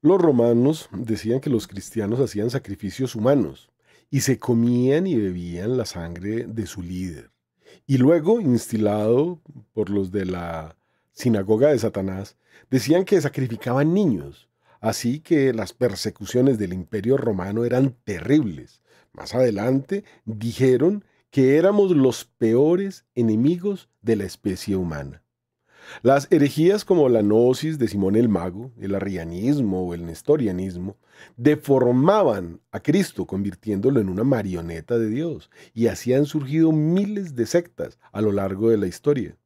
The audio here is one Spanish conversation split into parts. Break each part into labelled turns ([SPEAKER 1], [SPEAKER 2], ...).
[SPEAKER 1] Los romanos decían que los cristianos hacían sacrificios humanos y se comían y bebían la sangre de su líder. Y luego, instilado por los de la sinagoga de Satanás, decían que sacrificaban niños. Así que las persecuciones del imperio romano eran terribles. Más adelante dijeron que éramos los peores enemigos de la especie humana. Las herejías como la gnosis de Simón el Mago, el arrianismo o el nestorianismo, deformaban a Cristo, convirtiéndolo en una marioneta de Dios, y así han surgido miles de sectas a lo largo de la historia.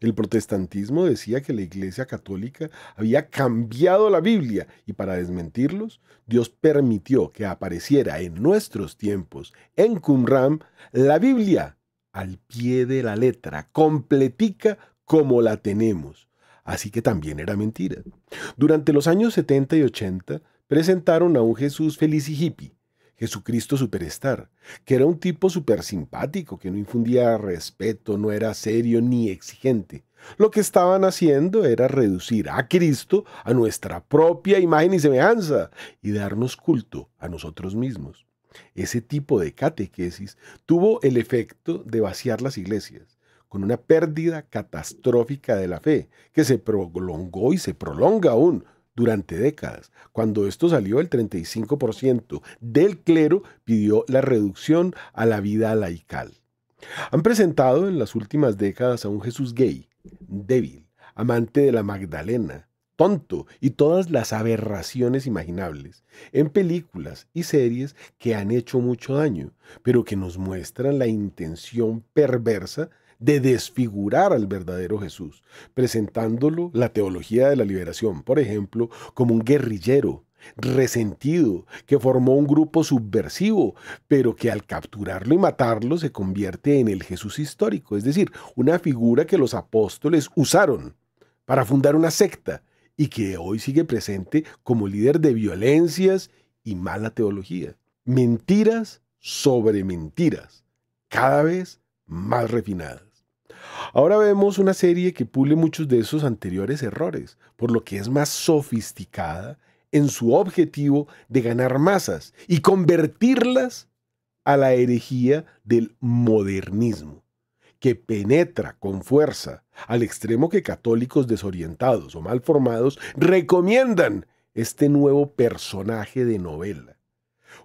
[SPEAKER 1] El protestantismo decía que la Iglesia Católica había cambiado la Biblia y para desmentirlos, Dios permitió que apareciera en nuestros tiempos, en Qumran, la Biblia al pie de la letra, completica como la tenemos, así que también era mentira. Durante los años 70 y 80 presentaron a un Jesús feliz y hippie, Jesucristo superestar, que era un tipo súper simpático, que no infundía respeto, no era serio ni exigente. Lo que estaban haciendo era reducir a Cristo a nuestra propia imagen y semejanza y darnos culto a nosotros mismos. Ese tipo de catequesis tuvo el efecto de vaciar las iglesias, con una pérdida catastrófica de la fe, que se prolongó y se prolonga aún durante décadas. Cuando esto salió, el 35% del clero pidió la reducción a la vida laical. Han presentado en las últimas décadas a un Jesús gay, débil, amante de la Magdalena, tonto y todas las aberraciones imaginables, en películas y series que han hecho mucho daño, pero que nos muestran la intención perversa de desfigurar al verdadero Jesús, presentándolo la teología de la liberación, por ejemplo, como un guerrillero resentido, que formó un grupo subversivo, pero que al capturarlo y matarlo se convierte en el Jesús histórico, es decir, una figura que los apóstoles usaron para fundar una secta y que hoy sigue presente como líder de violencias y mala teología. Mentiras sobre mentiras, cada vez más refinadas. Ahora vemos una serie que pule muchos de esos anteriores errores, por lo que es más sofisticada en su objetivo de ganar masas y convertirlas a la herejía del modernismo, que penetra con fuerza al extremo que católicos desorientados o mal formados recomiendan este nuevo personaje de novela,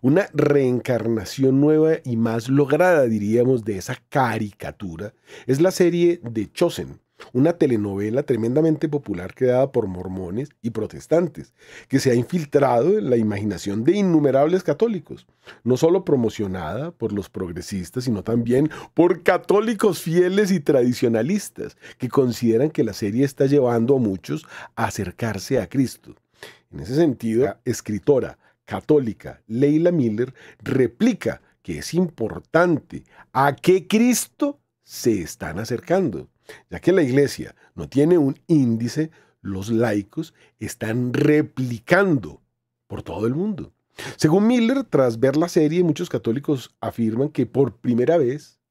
[SPEAKER 1] una reencarnación nueva y más lograda, diríamos, de esa caricatura es la serie de Chosen, una telenovela tremendamente popular creada por mormones y protestantes, que se ha infiltrado en la imaginación de innumerables católicos, no solo promocionada por los progresistas, sino también por católicos fieles y tradicionalistas, que consideran que la serie está llevando a muchos a acercarse a Cristo. En ese sentido, la ah. escritora católica Leila Miller replica que es importante a qué Cristo se están acercando. Ya que la iglesia no tiene un índice, los laicos están replicando por todo el mundo. Según Miller, tras ver la serie, muchos católicos afirman que por primera vez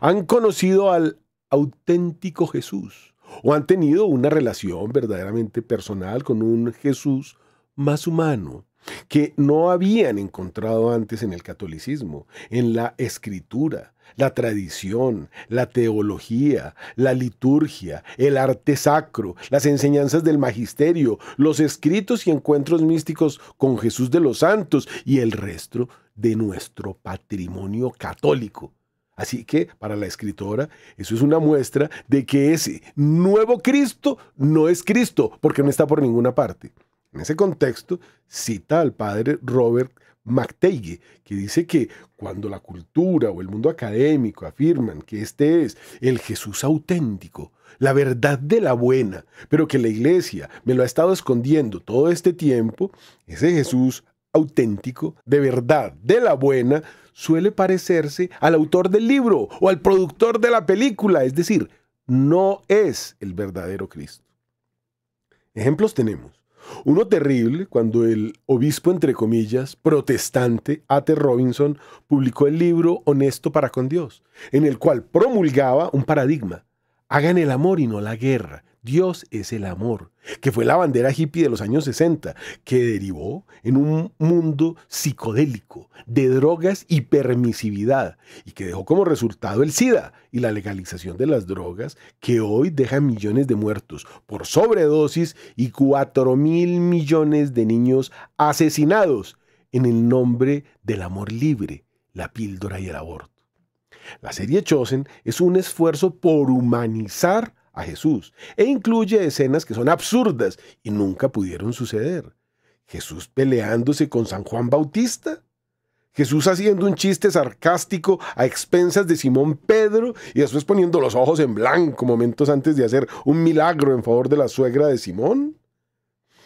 [SPEAKER 1] han conocido al auténtico Jesús o han tenido una relación verdaderamente personal con un Jesús más humano, que no habían encontrado antes en el catolicismo, en la escritura, la tradición, la teología, la liturgia, el arte sacro, las enseñanzas del magisterio, los escritos y encuentros místicos con Jesús de los santos y el resto de nuestro patrimonio católico. Así que para la escritora eso es una muestra de que ese nuevo Cristo no es Cristo, porque no está por ninguna parte. En ese contexto, cita al padre Robert McTeigue que dice que cuando la cultura o el mundo académico afirman que este es el Jesús auténtico, la verdad de la buena, pero que la iglesia me lo ha estado escondiendo todo este tiempo, ese Jesús auténtico, de verdad, de la buena, suele parecerse al autor del libro o al productor de la película, es decir, no es el verdadero Cristo. Ejemplos tenemos. Uno terrible cuando el obispo, entre comillas, protestante A.T. Robinson publicó el libro Honesto para con Dios, en el cual promulgaba un paradigma. Hagan el amor y no la guerra, Dios es el amor, que fue la bandera hippie de los años 60, que derivó en un mundo psicodélico de drogas y permisividad, y que dejó como resultado el SIDA y la legalización de las drogas, que hoy deja millones de muertos por sobredosis y 4 mil millones de niños asesinados en el nombre del amor libre, la píldora y el aborto. La serie Chosen es un esfuerzo por humanizar a Jesús e incluye escenas que son absurdas y nunca pudieron suceder. Jesús peleándose con San Juan Bautista. Jesús haciendo un chiste sarcástico a expensas de Simón Pedro y después poniendo los ojos en blanco momentos antes de hacer un milagro en favor de la suegra de Simón.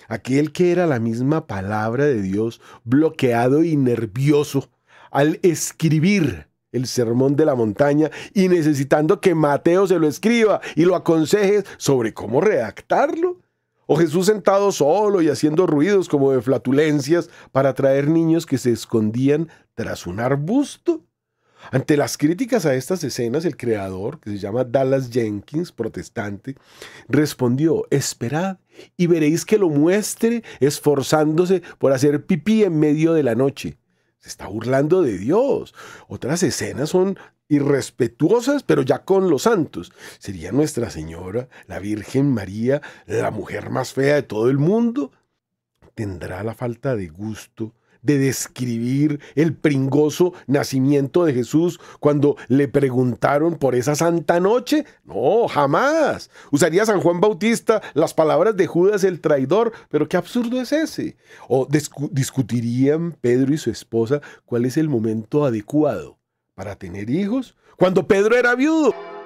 [SPEAKER 1] Aquel que era la misma palabra de Dios bloqueado y nervioso al escribir el sermón de la montaña y necesitando que Mateo se lo escriba y lo aconseje sobre cómo redactarlo. O Jesús sentado solo y haciendo ruidos como de flatulencias para atraer niños que se escondían tras un arbusto. Ante las críticas a estas escenas, el creador, que se llama Dallas Jenkins, protestante, respondió, esperad y veréis que lo muestre esforzándose por hacer pipí en medio de la noche se está burlando de Dios. Otras escenas son irrespetuosas, pero ya con los santos. Sería Nuestra Señora, la Virgen María, la mujer más fea de todo el mundo. Tendrá la falta de gusto de describir el pringoso nacimiento de Jesús cuando le preguntaron por esa santa noche? No, jamás. Usaría San Juan Bautista las palabras de Judas el traidor, pero qué absurdo es ese. O discutirían Pedro y su esposa cuál es el momento adecuado para tener hijos cuando Pedro era viudo.